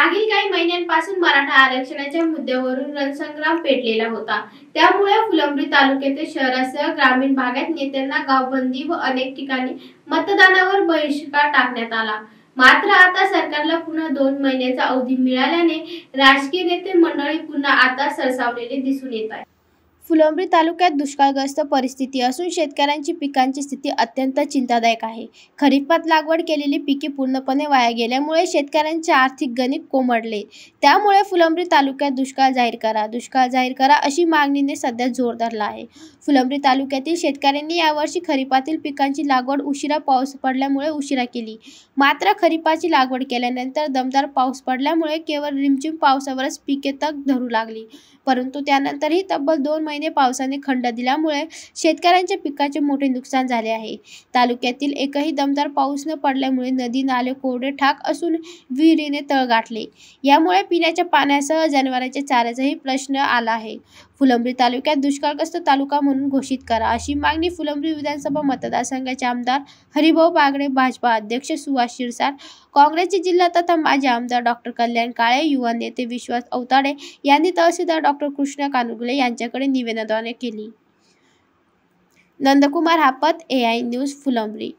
मागील काही महिन्यांपासून मराठा आरक्षणाच्या मुद्द्यावरून रणसंग्राम पेटलेला होता त्यामुळे फुलंब्री तालुक्यातील शहरासह ग्रामीण भागात नेत्यांना गावबंदी व अनेक ठिकाणी मतदानावर बहिष्कार टाकण्यात आला मात्र आता सरकारला पुन्हा दोन महिन्याचा अवधी मिळाल्याने राजकीय नेते मंडळी पुन्हा आता सरसावलेले दिसून येत आहे फुलंब्री तालुक्यात दुष्काळग्रस्त परिस्थिती असून शेतकऱ्यांची पिकांची स्थिती अत्यंत चिंतादायक आहे खरीपात लागवड केलेली पिके पूर्णपणे वाया गेल्यामुळे शेतकऱ्यांचे आर्थिक गणित कोमडले त्यामुळे फुलंब्री तालुक्यात दुष्काळ जाहीर करा दुष्काळ जाहीर करा अशी मागणीने सध्या जोर धरला आहे फुलंब्री तालुक्यातील शेतकऱ्यांनी यावर्षी खरीपातील पिकांची लागवड उशिरा पाऊस पडल्यामुळे उशिरा केली मात्र खरीपाची लागवड केल्यानंतर दमदार पाऊस पडल्यामुळे केवळ रिमझिम पावसावरच पिके तग धरू लागली परंतु त्यानंतरही तब्बल दोन महिने पावसाने खंड दिल्यामुळे शेतकऱ्यांच्या पिकाचे मोठे नुकसान झाले आहे तालुक्यातील एकही दमदार पाऊस न पडल्यामुळे नदी नाले कोरडे ठाक असून विहिरीने तळ गाठले यामुळे पिण्याच्या पाण्यासह जनावरांच्या चाऱ्याचाही प्रश्न आला आहे फुलंब्री तालुक्यात दुष्काळग्रस्त तालुका म्हणून घोषित करा अशी मागणी फुलंब्री विधानसभा मतदारसंघाचे आमदार हरिभाऊ बागडे भाजपा अध्यक्ष सुभाष शिरसाट काँग्रेसचे जिल्हा तथा माजी आमदार डॉक्टर कल्याण काळे युवा नेते विश्वास अवताडे यांनी तहसीलदार डॉक्टर कृष्णा कानुगुले यांच्याकडे निवेदनाद्वारे केली Nandkumar Hapat A I news Phulambri